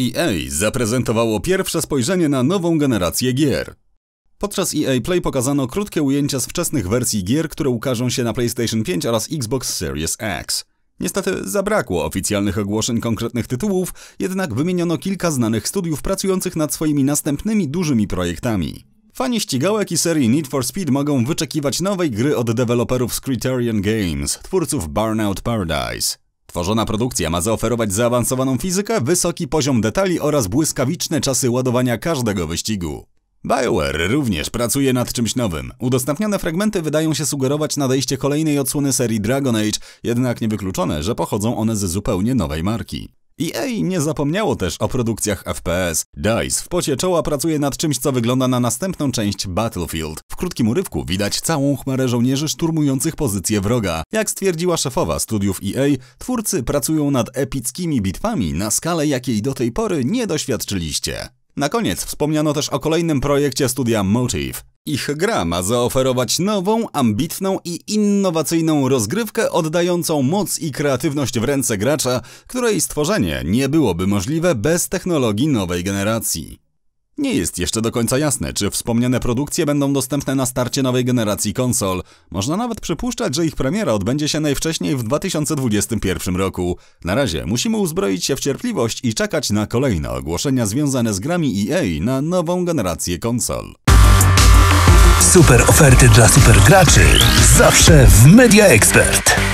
EA zaprezentowało pierwsze spojrzenie na nową generację gier. Podczas EA Play pokazano krótkie ujęcia z wczesnych wersji gier, które ukażą się na PlayStation 5 oraz Xbox Series X. Niestety zabrakło oficjalnych ogłoszeń konkretnych tytułów, jednak wymieniono kilka znanych studiów pracujących nad swoimi następnymi dużymi projektami. Fani ścigałek i serii Need for Speed mogą wyczekiwać nowej gry od deweloperów z Criterion Games, twórców Burnout Paradise. Tworzona produkcja ma zaoferować zaawansowaną fizykę, wysoki poziom detali oraz błyskawiczne czasy ładowania każdego wyścigu. BioWare również pracuje nad czymś nowym. Udostępnione fragmenty wydają się sugerować nadejście kolejnej odsłony serii Dragon Age, jednak niewykluczone, że pochodzą one ze zupełnie nowej marki. EA nie zapomniało też o produkcjach FPS. DICE w pocie czoła pracuje nad czymś, co wygląda na następną część Battlefield. W krótkim urywku widać całą chmarę żołnierzy szturmujących pozycję wroga. Jak stwierdziła szefowa studiów EA, twórcy pracują nad epickimi bitwami na skalę, jakiej do tej pory nie doświadczyliście. Na koniec wspomniano też o kolejnym projekcie studia Motive. Ich gra ma zaoferować nową, ambitną i innowacyjną rozgrywkę oddającą moc i kreatywność w ręce gracza, której stworzenie nie byłoby możliwe bez technologii nowej generacji. Nie jest jeszcze do końca jasne, czy wspomniane produkcje będą dostępne na starcie nowej generacji konsol. Można nawet przypuszczać, że ich premiera odbędzie się najwcześniej w 2021 roku. Na razie musimy uzbroić się w cierpliwość i czekać na kolejne ogłoszenia związane z grami EA na nową generację konsol. Super oferty dla super graczy, zawsze w Media Expert.